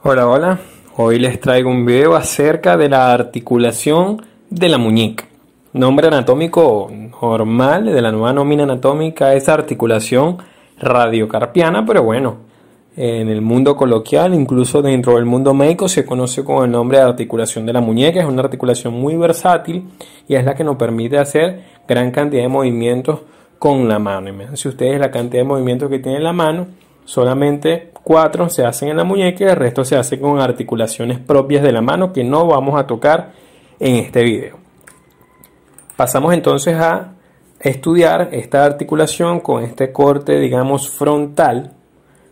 Hola, hola. Hoy les traigo un video acerca de la articulación de la muñeca. Nombre anatómico normal de la nueva nómina anatómica es articulación radiocarpiana, pero bueno, en el mundo coloquial, incluso dentro del mundo médico, se conoce con el nombre de articulación de la muñeca. Es una articulación muy versátil y es la que nos permite hacer gran cantidad de movimientos con la mano. si ustedes la cantidad de movimientos que tiene la mano solamente Cuatro se hacen en la muñeca y el resto se hace con articulaciones propias de la mano que no vamos a tocar en este video. Pasamos entonces a estudiar esta articulación con este corte, digamos, frontal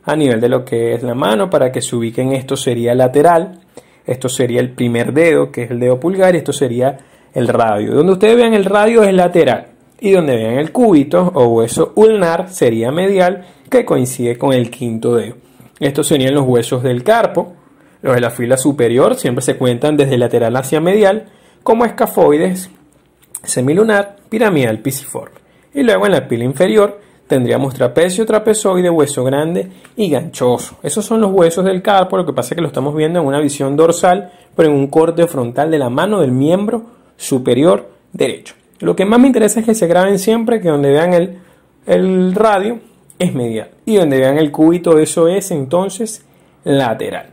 a nivel de lo que es la mano para que se ubiquen. Esto sería lateral, esto sería el primer dedo, que es el dedo pulgar, y esto sería el radio. Donde ustedes vean el radio es lateral y donde vean el cúbito o hueso ulnar sería medial, que coincide con el quinto dedo. Estos serían los huesos del carpo. Los de la fila superior siempre se cuentan desde lateral hacia medial como escafoides semilunar, piramidal, pisiforme. Y luego en la pila inferior tendríamos trapecio, trapezoide, hueso grande y ganchoso. Esos son los huesos del carpo, lo que pasa es que lo estamos viendo en una visión dorsal, pero en un corte frontal de la mano del miembro superior derecho. Lo que más me interesa es que se graben siempre, que donde vean el, el radio es medial. Y donde vean el cúbito, eso es entonces lateral.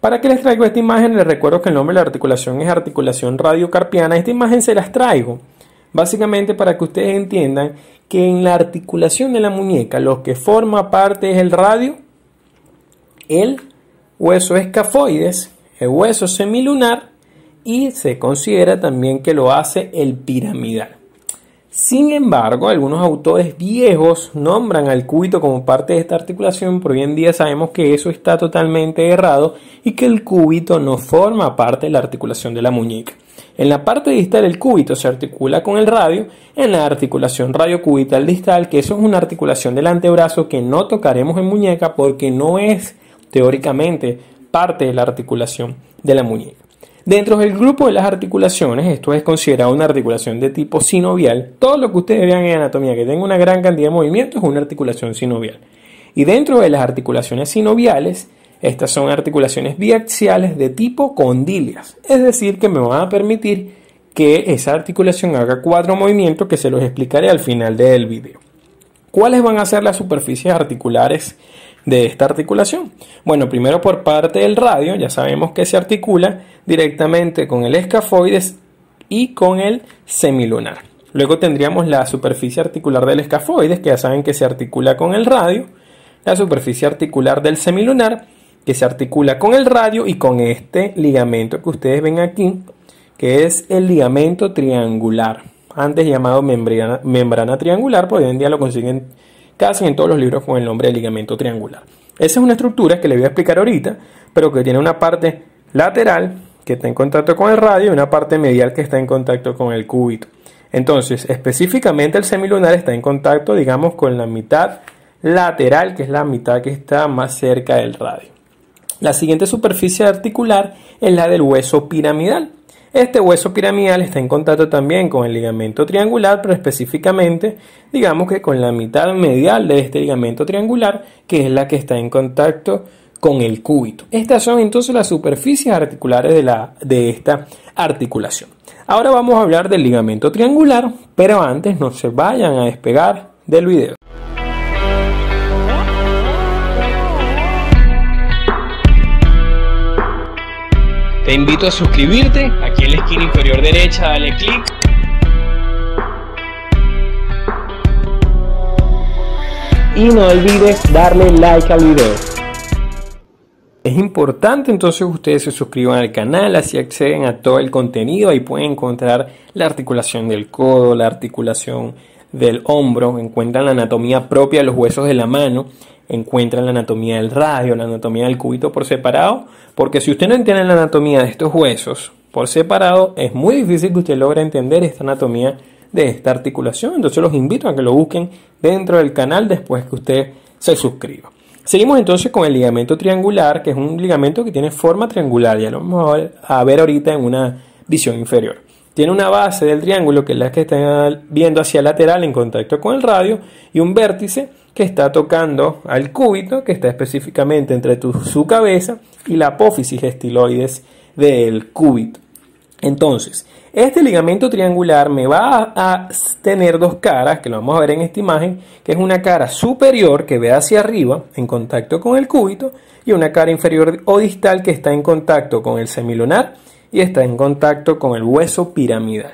¿Para que les traigo esta imagen? Les recuerdo que el nombre de la articulación es articulación radiocarpiana. Esta imagen se las traigo básicamente para que ustedes entiendan que en la articulación de la muñeca lo que forma parte es el radio, el hueso escafoides, el hueso semilunar y se considera también que lo hace el piramidal. Sin embargo, algunos autores viejos nombran al cúbito como parte de esta articulación, pero hoy en día sabemos que eso está totalmente errado y que el cúbito no forma parte de la articulación de la muñeca. En la parte distal el cúbito se articula con el radio, en la articulación radiocubital distal, que eso es una articulación del antebrazo que no tocaremos en muñeca porque no es teóricamente parte de la articulación de la muñeca. Dentro del grupo de las articulaciones, esto es considerado una articulación de tipo sinovial. Todo lo que ustedes vean en anatomía que tenga una gran cantidad de movimiento es una articulación sinovial. Y dentro de las articulaciones sinoviales, estas son articulaciones biaxiales de tipo condilias, es decir, que me van a permitir que esa articulación haga cuatro movimientos que se los explicaré al final del video. ¿Cuáles van a ser las superficies articulares de esta articulación? Bueno, primero por parte del radio, ya sabemos que se articula directamente con el escafoides y con el semilunar. Luego tendríamos la superficie articular del escafoides, que ya saben que se articula con el radio, la superficie articular del semilunar, que se articula con el radio y con este ligamento que ustedes ven aquí, que es el ligamento triangular, antes llamado membrana, membrana triangular, porque hoy en día lo consiguen casi en todos los libros con el nombre de ligamento triangular. Esa es una estructura que le voy a explicar ahorita, pero que tiene una parte lateral que está en contacto con el radio y una parte medial que está en contacto con el cúbito. Entonces, específicamente el semilunar está en contacto, digamos, con la mitad lateral, que es la mitad que está más cerca del radio. La siguiente superficie articular es la del hueso piramidal. Este hueso piramidal está en contacto también con el ligamento triangular, pero específicamente, digamos que con la mitad medial de este ligamento triangular, que es la que está en contacto con el cúbito. Estas son entonces las superficies articulares de, la, de esta articulación. Ahora vamos a hablar del ligamento triangular, pero antes no se vayan a despegar del video. Te invito a suscribirte, aquí en la esquina inferior derecha dale clic. Y no olvides darle like al video. Es importante entonces que ustedes se suscriban al canal, así acceden a todo el contenido y pueden encontrar la articulación del codo, la articulación del hombro, encuentran la anatomía propia de los huesos de la mano, encuentran la anatomía del radio, la anatomía del cúbito por separado, porque si usted no entiende la anatomía de estos huesos por separado, es muy difícil que usted logre entender esta anatomía de esta articulación. Entonces los invito a que lo busquen dentro del canal después que usted se suscriba. Seguimos entonces con el ligamento triangular, que es un ligamento que tiene forma triangular, ya lo vamos a ver ahorita en una visión inferior. Tiene una base del triángulo, que es la que está viendo hacia lateral en contacto con el radio, y un vértice que está tocando al cúbito, que está específicamente entre su cabeza y la apófisis estiloides del cúbito. Entonces, este ligamento triangular me va a, tener dos caras, que lo vamos a ver en esta imagen, que es una cara superior que ve hacia arriba en contacto con el cúbito y una cara inferior o distal que está en contacto con el semilunar y está en contacto con el hueso piramidal.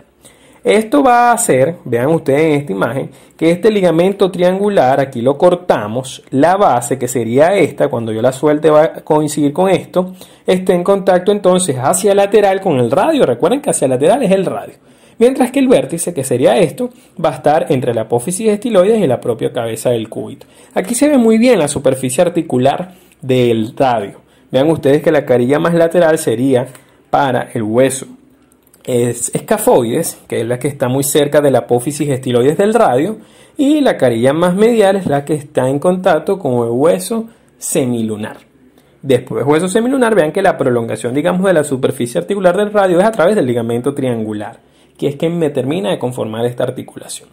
Esto va a hacer, vean ustedes en esta imagen, que este ligamento triangular, aquí lo cortamos, la base, que sería esta, cuando yo la suelte va a coincidir con esto, esté en contacto entonces hacia lateral con el radio. Recuerden que hacia lateral es el radio. Mientras que el vértice, que sería esto, va a estar entre la apófisis estiloides y la propia cabeza del cúbito. Aquí se ve muy bien la superficie articular del radio. Vean ustedes que la carilla más lateral sería para el hueso. Es escafoides, que es la que está muy cerca de la apófisis estiloides del radio, y la carilla más medial es la que está en contacto con el hueso semilunar. Después del hueso semilunar, vean que la prolongación, digamos, de la superficie articular del radio es a través del ligamento triangular, que es quien me termina de conformar esta articulación.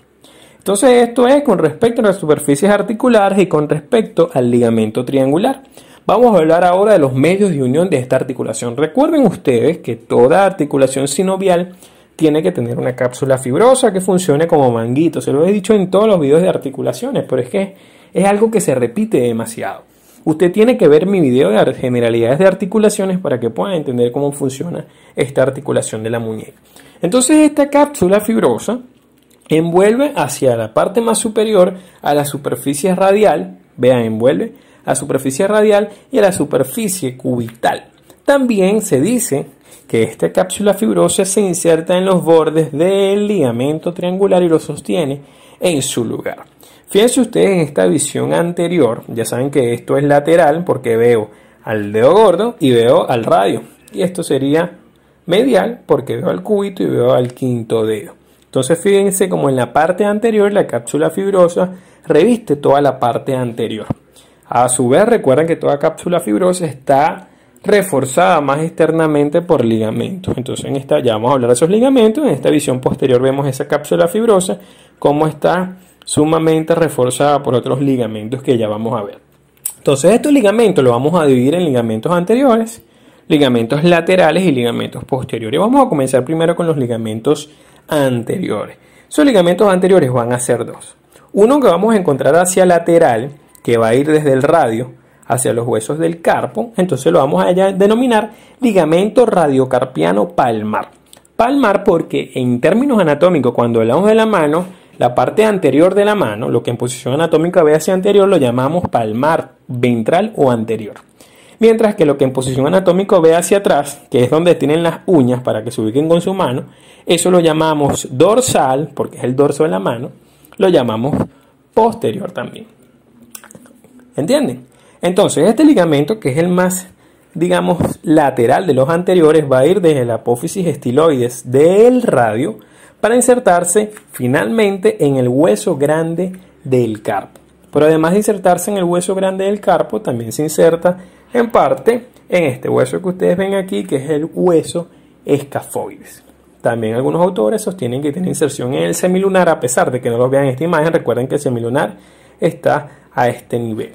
Entonces, esto es con respecto a las superficies articulares y con respecto al ligamento triangular. Vamos a hablar ahora de los medios de unión de esta articulación. Recuerden ustedes que toda articulación sinovial tiene que tener una cápsula fibrosa que funcione como manguito. Se lo he dicho en todos los videos de articulaciones, pero es que es algo que se repite demasiado. Usted tiene que ver mi video de generalidades de articulaciones para que pueda entender cómo funciona esta articulación de la muñeca. Entonces esta cápsula fibrosa envuelve hacia la parte más superior a la superficie radial, vean, envuelve la superficie radial y a la superficie cubital. También se dice que esta cápsula fibrosa se inserta en los bordes del ligamento triangular y lo sostiene en su lugar. Fíjense ustedes en esta visión anterior, ya saben que esto es lateral porque veo al dedo gordo y veo al radio. Y esto sería medial porque veo al cúbito y veo al quinto dedo. Entonces fíjense como en la parte anterior la cápsula fibrosa reviste toda la parte anterior. A su vez, recuerden que toda cápsula fibrosa está reforzada más externamente por ligamentos. Entonces, en esta, ya vamos a hablar de esos ligamentos. En esta visión posterior vemos esa cápsula fibrosa, como está sumamente reforzada por otros ligamentos que ya vamos a ver. Entonces, estos ligamentos los vamos a dividir en ligamentos anteriores, ligamentos laterales y ligamentos posteriores. Vamos a comenzar primero con los ligamentos anteriores. Esos ligamentos anteriores van a ser dos. Uno que vamos a encontrar hacia lateral, que va a ir desde el radio hacia los huesos del carpo, entonces lo vamos a denominar ligamento radiocarpiano palmar. Palmar porque en términos anatómicos, cuando hablamos de la mano, la parte anterior de la mano, lo que en posición anatómica ve hacia anterior, lo llamamos palmar ventral o anterior. Mientras que lo que en posición anatómica ve hacia atrás, que es donde tienen las uñas para que se ubiquen con su mano, eso lo llamamos dorsal, porque es el dorso de la mano, lo llamamos posterior también. ¿Entienden? Entonces, este ligamento, que es el más, digamos, lateral de los anteriores, va a ir desde la apófisis estiloides del radio para insertarse finalmente en el hueso grande del carpo. Pero además de insertarse en el hueso grande del carpo, también se inserta en parte en este hueso que ustedes ven aquí, que es el hueso escafoides. También algunos autores sostienen que tiene inserción en el semilunar, a pesar de que no lo vean en esta imagen. Recuerden que el semilunar está a este nivel.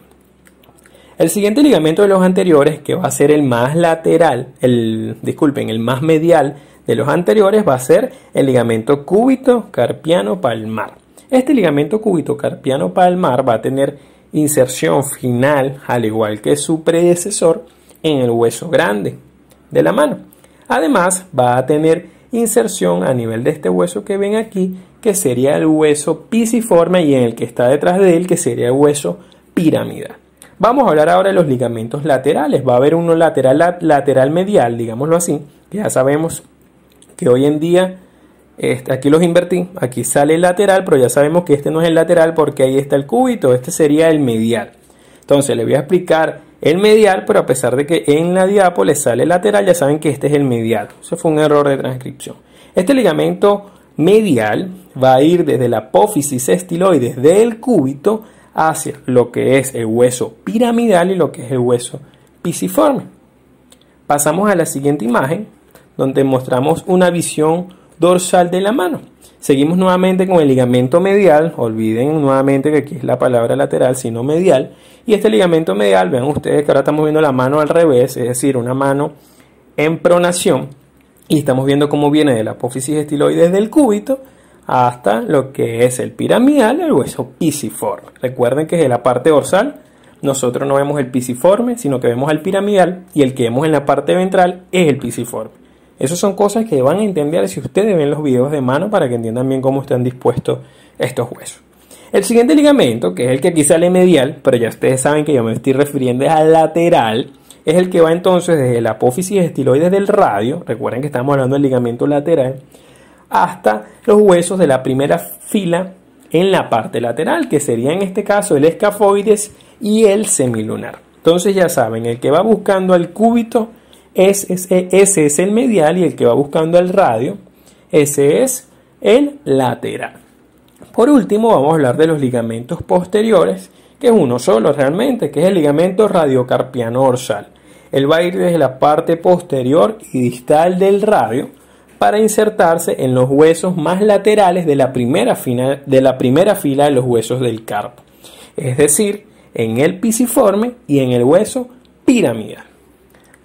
El siguiente ligamento de los anteriores, que va a ser el más lateral, el, disculpen, el más medial de los anteriores, va a ser el ligamento cúbito carpiano palmar. Este ligamento cúbito carpiano palmar va a tener inserción final, al igual que su predecesor, en el hueso grande de la mano. Además, va a tener inserción a nivel de este hueso que ven aquí, que sería el hueso pisiforme y en el que está detrás de él, que sería el hueso piramidal. Vamos a hablar ahora de los ligamentos laterales. Va a haber uno lateral, lateral medial, digámoslo así, ya sabemos que hoy en día este, aquí los invertí, aquí sale el lateral, pero ya sabemos que este no es el lateral porque ahí está el cúbito, este sería el medial. Entonces le voy a explicar el medial, pero a pesar de que en la diapo sale lateral, ya saben que este es el medial. Eso fue un error de transcripción. Este ligamento medial va a ir desde la apófisis estiloides del cúbito hacia lo que es el hueso piramidal y lo que es el hueso pisiforme. Pasamos a la siguiente imagen donde mostramos una visión dorsal de la mano. Seguimos nuevamente con el ligamento medial, olviden nuevamente que aquí es la palabra lateral, sino medial. Y este ligamento medial, vean ustedes que ahora estamos viendo la mano al revés, es decir, una mano en pronación. Y estamos viendo cómo viene de la apófisis estiloides del cúbito hasta lo que es el piramidal, el hueso pisiforme. Recuerden que es la parte dorsal nosotros no vemos el pisiforme, sino que vemos al piramidal y el que vemos en la parte ventral es el pisiforme. Esas son cosas que van a entender si ustedes ven los videos de mano para que entiendan bien cómo están dispuestos estos huesos. El siguiente ligamento, que es el que aquí sale medial, pero ya ustedes saben que yo me estoy refiriendo al lateral, es el que va entonces desde la apófisis estiloides del radio, recuerden que estamos hablando del ligamento lateral, hasta los huesos de la primera fila en la parte lateral, que sería en este caso el escafoides y el semilunar. Entonces ya saben, el que va buscando al cúbito, ese es, es el medial y el que va buscando al radio, ese es el lateral. Por último, vamos a hablar de los ligamentos posteriores, que es uno solo realmente, que es el ligamento radiocarpiano dorsal. Él va a ir desde la parte posterior y distal del radio para insertarse en los huesos más laterales de la primera, fila de, la primera fila de los huesos del carpo, es decir, en el pisiforme y en el hueso piramidal.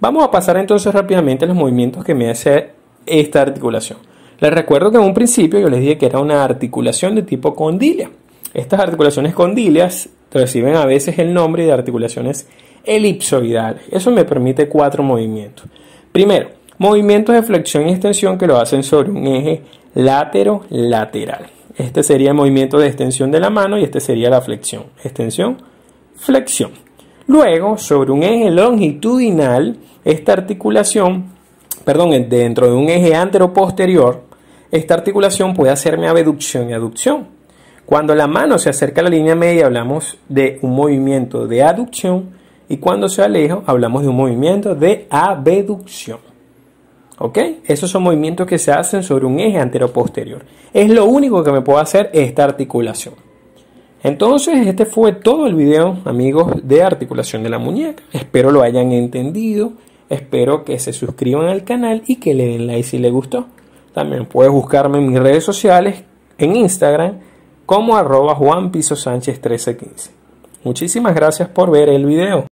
Vamos a pasar entonces rápidamente a los movimientos que me hace esta articulación. Les recuerdo que en un principio yo les dije que era una articulación de tipo condilia. Estas articulaciones condilias reciben a veces el nombre de articulaciones elipsoidales. Eso me permite cuatro movimientos. Primero, Movimientos de flexión y extensión que lo hacen sobre un eje látero-lateral. Este sería el movimiento de extensión de la mano y este sería la flexión. Extensión, flexión. Luego, sobre un eje longitudinal, esta articulación, perdón, dentro de un eje antero-posterior, esta articulación puede hacerme abducción y aducción. Cuando la mano se acerca a la línea media, hablamos de un movimiento de aducción y cuando se aleja, hablamos de un movimiento de abducción. ¿Ok? Esos son movimientos que se hacen sobre un eje anterior-posterior. Es lo único que me puede hacer esta articulación. Entonces, este fue todo el video, amigos, de articulación de la muñeca. Espero lo hayan entendido. Espero que se suscriban al canal y que le den like si les gustó. También puedes buscarme en mis redes sociales, en Instagram, como arroba 1315. Muchísimas gracias por ver el video.